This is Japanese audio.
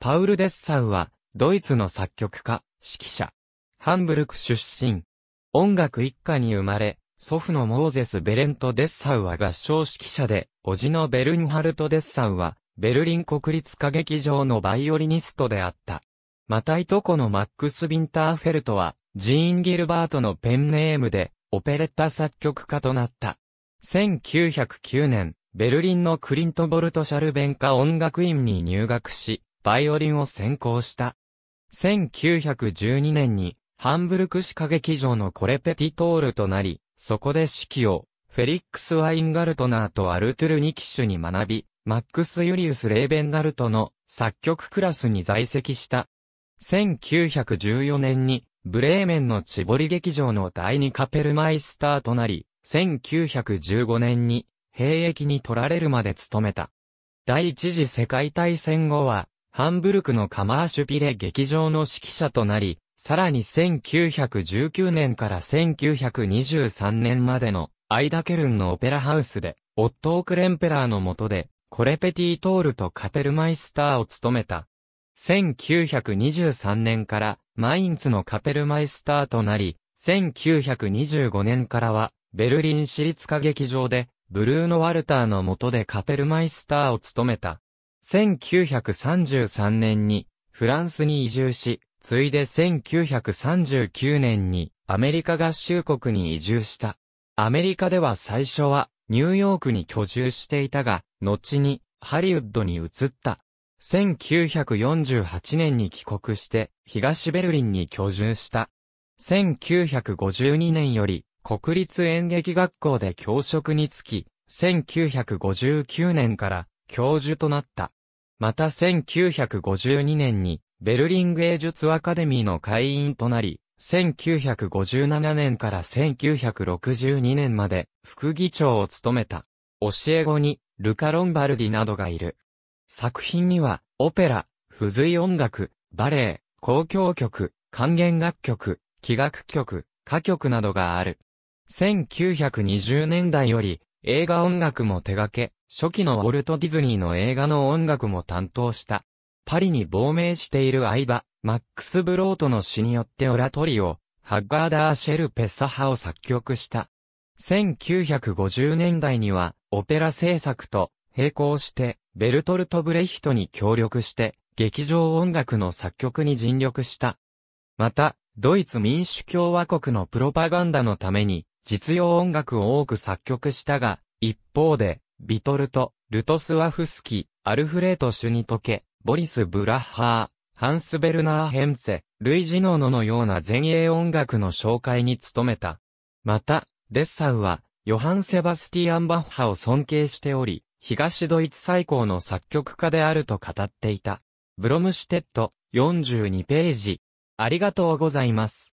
パウル・デッサウは、ドイツの作曲家、指揮者。ハンブルク出身。音楽一家に生まれ、祖父のモーゼス・ベレント・デッサウは合唱指揮者で、叔父のベルンハルト・デッサウは、ベルリン国立歌劇場のバイオリニストであった。またいとこのマックス・ヴィンターフェルトは、ジーン・ギルバートのペンネームで、オペレッタ作曲家となった。1909年、ベルリンのクリント・ボルト・シャルベンカ音楽院に入学し、バイオリンを専攻した。1912年に、ハンブルク市歌劇場のコレペティトールとなり、そこで指揮を、フェリックス・ワインガルトナーとアルトゥル・ニキッシュに学び、マックス・ユリウス・レーベンガルトの作曲クラスに在籍した。1914年に、ブレーメンのチボリ劇場の第二カペルマイスターとなり、1915年に、兵役に取られるまで務めた。第一次世界大戦後は、ハンブルクのカマーシュピレ劇場の指揮者となり、さらに1919年から1923年までのアイダケルンのオペラハウスで、オットー・クレンペラーの下で、コレペティトールとカペルマイスターを務めた。1923年からマインツのカペルマイスターとなり、1925年からはベルリン私立歌劇場でブルーノ・ワルターの下でカペルマイスターを務めた。1933年にフランスに移住し、ついで1939年にアメリカ合衆国に移住した。アメリカでは最初はニューヨークに居住していたが、後にハリウッドに移った。1948年に帰国して東ベルリンに居住した。1952年より国立演劇学校で教職につき、1959年から教授となった。また1952年にベルリン芸術アカデミーの会員となり、1957年から1962年まで副議長を務めた。教え子にルカ・ロンバルディなどがいる。作品にはオペラ、付随音楽、バレエ、交響曲、還元楽曲、器楽曲、歌曲などがある。1920年代より映画音楽も手掛け、初期のウォルト・ディズニーの映画の音楽も担当した。パリに亡命している相場、マックス・ブロートの死によってオラトリオ、ハッガーダー・シェル・ペッサ派を作曲した。1950年代には、オペラ制作と並行して、ベルトルト・ブレヒトに協力して、劇場音楽の作曲に尽力した。また、ドイツ民主共和国のプロパガンダのために、実用音楽を多く作曲したが、一方で、ビトルト、ルトスワフスキ、アルフレート・シュニトケ、ボリス・ブラッハー、ハンス・ベルナー・ヘンツェ、ルイ・ジノーノのような前衛音楽の紹介に努めた。また、デッサウは、ヨハン・セバスティアン・バッハを尊敬しており、東ドイツ最高の作曲家であると語っていた。ブロムシュテット、42ページ。ありがとうございます。